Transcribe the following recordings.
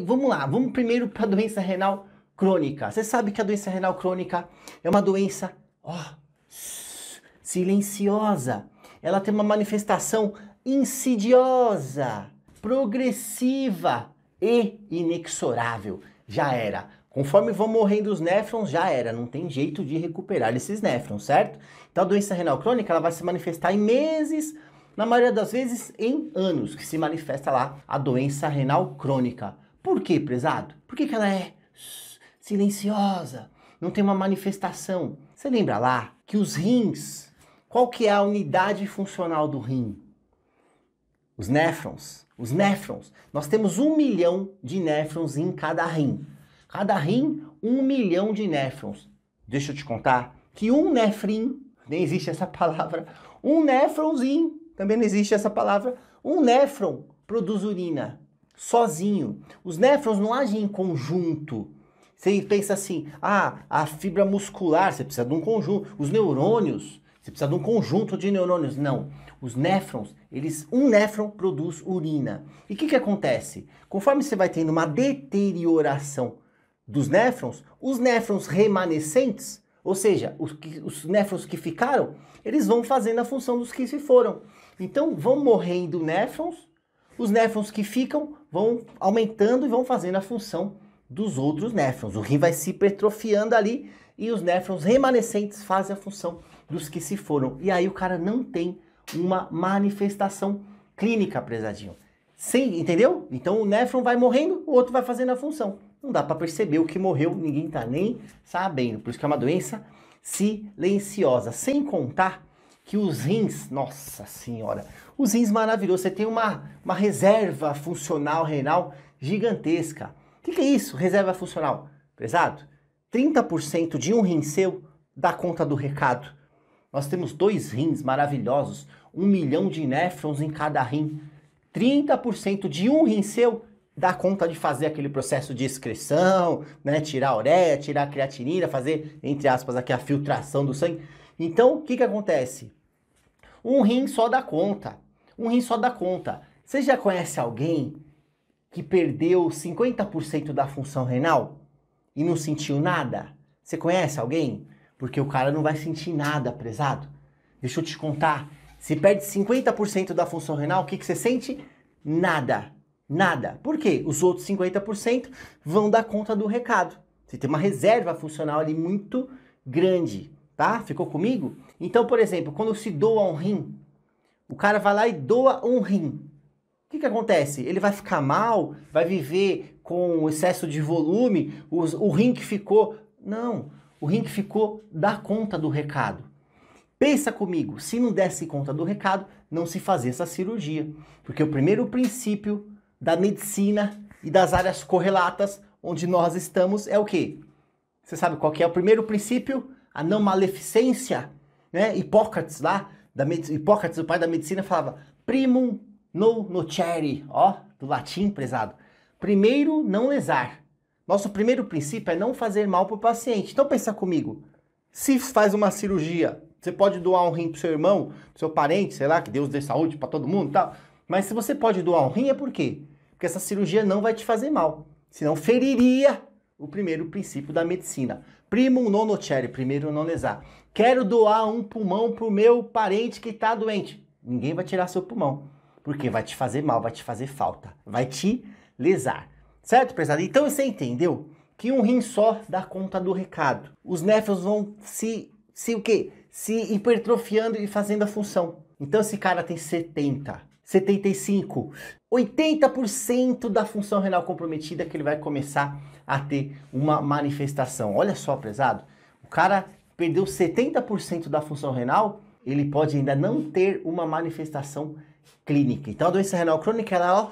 vamos lá, vamos primeiro para a doença renal crônica. Você sabe que a doença renal crônica é uma doença ó, silenciosa. Ela tem uma manifestação insidiosa, progressiva e inexorável. Já era. Conforme vão morrendo os néfrons, já era, não tem jeito de recuperar esses néfrons, certo? Então a doença renal crônica ela vai se manifestar em meses, na maioria das vezes em anos, que se manifesta lá a doença renal crônica. Por que, prezado? Por que, que ela é silenciosa? Não tem uma manifestação. Você lembra lá que os rins, qual que é a unidade funcional do rim? Os néfrons. Os néfrons. Nós temos um milhão de néfrons em cada rim. Cada rim, um milhão de néfrons. Deixa eu te contar que um néfrim, nem existe essa palavra, um néfronzinho, também não existe essa palavra, um néfron produz urina sozinho. Os néfrons não agem em conjunto. Você pensa assim, ah, a fibra muscular, você precisa de um conjunto. Os neurônios, você precisa de um conjunto de neurônios. Não. Os néfrons, eles, um néfron produz urina. E o que, que acontece? Conforme você vai tendo uma deterioração dos néfrons, os néfrons remanescentes, ou seja, os, que, os néfrons que ficaram, eles vão fazendo a função dos que se foram. Então vão morrendo néfrons os néfrons que ficam vão aumentando e vão fazendo a função dos outros néfrons. O rim vai se hipertrofiando ali e os néfrons remanescentes fazem a função dos que se foram. E aí o cara não tem uma manifestação clínica, prezadinho. Sim, entendeu? Então o néfron vai morrendo, o outro vai fazendo a função. Não dá para perceber o que morreu, ninguém tá nem sabendo. Por isso que é uma doença silenciosa. Sem contar que os rins, nossa senhora, os rins maravilhosos, você tem uma, uma reserva funcional renal gigantesca. O que, que é isso, reserva funcional? Pesado? 30% de um rim seu dá conta do recado. Nós temos dois rins maravilhosos, um milhão de néfrons em cada rim. 30% de um rim seu dar conta de fazer aquele processo de excreção, né? tirar a ureia, tirar a creatinina, fazer, entre aspas, aqui a filtração do sangue. Então, o que, que acontece? Um rim só dá conta. Um rim só dá conta. Você já conhece alguém que perdeu 50% da função renal e não sentiu nada? Você conhece alguém? Porque o cara não vai sentir nada, prezado. Deixa eu te contar. Se perde 50% da função renal, o que, que você sente? Nada nada. Por quê? Os outros 50% vão dar conta do recado. Você tem uma reserva funcional ali muito grande, tá? Ficou comigo? Então, por exemplo, quando se doa um rim, o cara vai lá e doa um rim. O que, que acontece? Ele vai ficar mal? Vai viver com excesso de volume? Os, o rim que ficou. Não, o rim que ficou dá conta do recado. Pensa comigo, se não desse conta do recado, não se fazia essa cirurgia. Porque o primeiro princípio da medicina e das áreas correlatas onde nós estamos é o quê? Você sabe qual que é o primeiro princípio? A não maleficência, né? Hipócrates lá, da Hipócrates, o pai da medicina, falava primum no nocere, ó, do latim prezado. Primeiro, não lesar. Nosso primeiro princípio é não fazer mal para o paciente. Então pensa comigo, se faz uma cirurgia, você pode doar um rim para seu irmão, pro seu parente, sei lá, que Deus dê saúde para todo mundo e tal. Mas se você pode doar um rim, é por quê? porque essa cirurgia não vai te fazer mal, senão feriria o primeiro princípio da medicina. Primo non primeiro non lesar. Quero doar um pulmão pro meu parente que está doente. Ninguém vai tirar seu pulmão, porque vai te fazer mal, vai te fazer falta, vai te lesar. Certo, pesado? Então você entendeu que um rim só dá conta do recado. Os néfrons vão se se o quê? Se hipertrofiando e fazendo a função. Então esse cara tem 70, 75, 80% da função renal comprometida que ele vai começar a ter uma manifestação. Olha só, pesado. O cara perdeu 70% da função renal, ele pode ainda não ter uma manifestação clínica. Então a doença renal crônica ela é ó,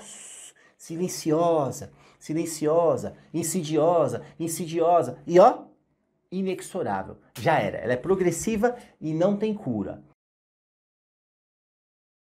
silenciosa, silenciosa, insidiosa, insidiosa e ó, inexorável. Já era. Ela é progressiva e não tem cura.